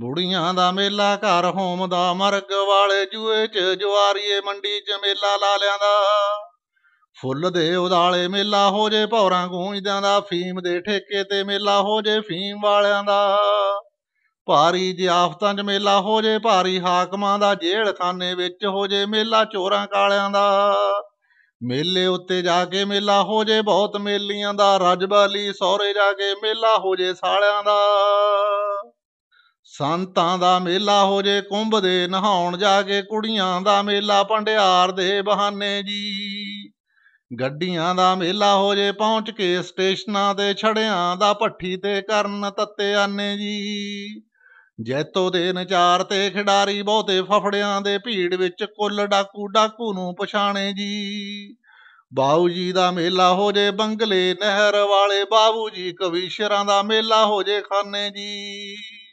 ਬੁੜੀਆਂ ਦਾ ਮੇਲਾ ਘਰ ਹੋਮ ਦਾ ਮਰਗ ਵਾਲੇ ਜੂਏ ਚ ਜਵਾਰੀਏ ਮੰਡੀ ਚ ਮੇਲਾ ਲਾਲਿਆਂ ਦਾ ਫੁੱਲ ਦੇ ਉਦਾਲੇ ਮੇਲਾ ਹੋ ਜੇ ਭੌਰਾਂ ਗੂੰਜਦਿਆਂ ਦਾ ਫੀਮ ਦੇ ਠੇਕੇ ਤੇ ਮੇਲਾ ਹੋ ਜੇ ਫੀਮ ਵਾਲਿਆਂ ਦਾ ਭਾਰੀ ਜਿਆਫਤਾਂ 'ਚ ਮੇਲਾ ਹੋ ਜੇ ਭਾਰੀ ਹਾਕਮਾਂ ਦਾ ਖਾਨੇ ਵਿੱਚ ਹੋ ਜੇ ਮੇਲਾ ਚੋਰਾਂ ਕਾਲਿਆਂ ਦਾ ਮੇਲੇ ਉੱਤੇ ਜਾ ਕੇ ਮੇਲਾ ਹੋ ਜੇ ਬਹੁਤ ਮੇਲੀਆਂ ਦਾ ਰਜਬਾਲੀ ਸੌਰੇ ਜਾ ਕੇ ਮੇਲਾ ਹੋ ਜੇ ਸਾਲਿਆਂ ਦਾ ਸੰਤਾਂ ਦਾ ਮੇਲਾ ਹੋ ਜੇ ਕੁੰਭ ਦੇ ਨਹਾਉਣ ਜਾ ਕੇ ਕੁੜੀਆਂ ਦਾ ਮੇਲਾ ਪੰਡਿਆਰ ਦੇ ਬਹਾਨੇ ਜੀ ਗੱਡੀਆਂ ਦਾ ਮੇਲਾ ਹੋ ਜੇ ਪਹੁੰਚ ਕੇ ਸਟੇਸ਼ਨਾਂ ਦੇ ਛੜਿਆਂ ਦਾ ਪੱਠੀ ਤੇ ਕਰਨ ਤੱਤੇ ਆਨੇ ਜੀ ਜੈਤੋ ਦੇ ਨਚਾਰ ਤੇ ਖਿਡਾਰੀ ਬਹੁਤੇ ਫਫੜਿਆਂ ਦੇ ਭੀੜ ਵਿੱਚ ਕੁੱਲ ਡਾਕੂ ਡਾਕੂ ਨੂੰ ਪਛਾਣੇ ਜੀ ਬਾਬੂ ਜੀ ਦਾ ਮੇਲਾ ਹੋ ਜੇ ਬੰਗਲੇ ਨਹਿਰ ਵਾਲੇ ਬਾਬੂ ਜੀ ਕਵੀਸ਼ਰਾਂ ਦਾ ਮੇਲਾ ਹੋ ਜੇ ਖਾਨੇ ਜੀ